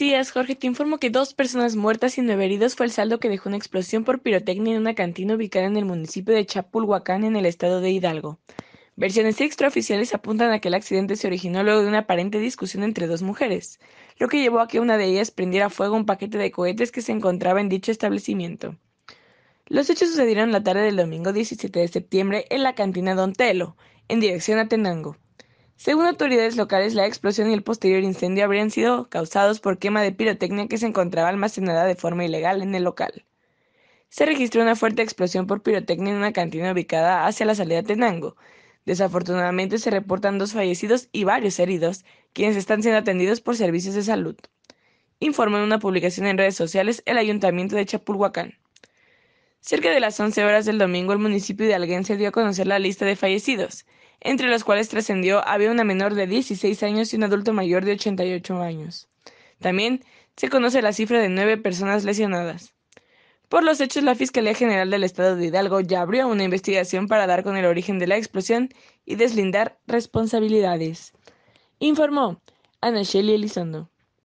días, Jorge. Te informo que dos personas muertas y nueve heridos fue el saldo que dejó una explosión por pirotecnia en una cantina ubicada en el municipio de Chapulhuacán, en el estado de Hidalgo. Versiones extraoficiales apuntan a que el accidente se originó luego de una aparente discusión entre dos mujeres, lo que llevó a que una de ellas prendiera fuego un paquete de cohetes que se encontraba en dicho establecimiento. Los hechos sucedieron la tarde del domingo 17 de septiembre en la cantina Don Telo, en dirección a Tenango. Según autoridades locales, la explosión y el posterior incendio habrían sido causados por quema de pirotecnia que se encontraba almacenada de forma ilegal en el local. Se registró una fuerte explosión por pirotecnia en una cantina ubicada hacia la salida Tenango. Desafortunadamente se reportan dos fallecidos y varios heridos, quienes están siendo atendidos por servicios de salud. Informó en una publicación en redes sociales el ayuntamiento de Chapulhuacán. Cerca de las 11 horas del domingo, el municipio de Alguén se dio a conocer la lista de fallecidos entre los cuales trascendió había una menor de 16 años y un adulto mayor de 88 años. También se conoce la cifra de nueve personas lesionadas. Por los hechos, la Fiscalía General del Estado de Hidalgo ya abrió una investigación para dar con el origen de la explosión y deslindar responsabilidades. Informó Ana Shelley Elizondo.